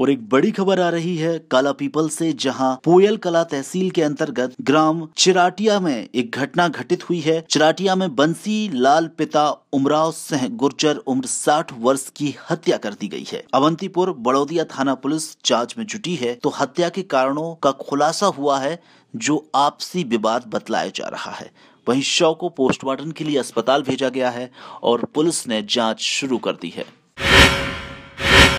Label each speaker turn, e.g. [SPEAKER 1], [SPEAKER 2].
[SPEAKER 1] और एक बड़ी खबर आ रही है काला पीपल से जहां पोयल कला तहसील के अंतर्गत ग्राम चिराटिया में एक घटना घटित हुई है चिराटिया में बंसी लाल पिता उमराव सिंह गुर्जर उम्र 60 वर्ष की हत्या कर दी गई है अवंतीपुर बड़ौदिया थाना पुलिस जांच में जुटी है तो हत्या के कारणों का खुलासा हुआ है जो आपसी विवाद बतलाया जा रहा है वहीं शव को पोस्टमार्टम के लिए अस्पताल भेजा गया है और पुलिस ने जांच शुरू कर दी है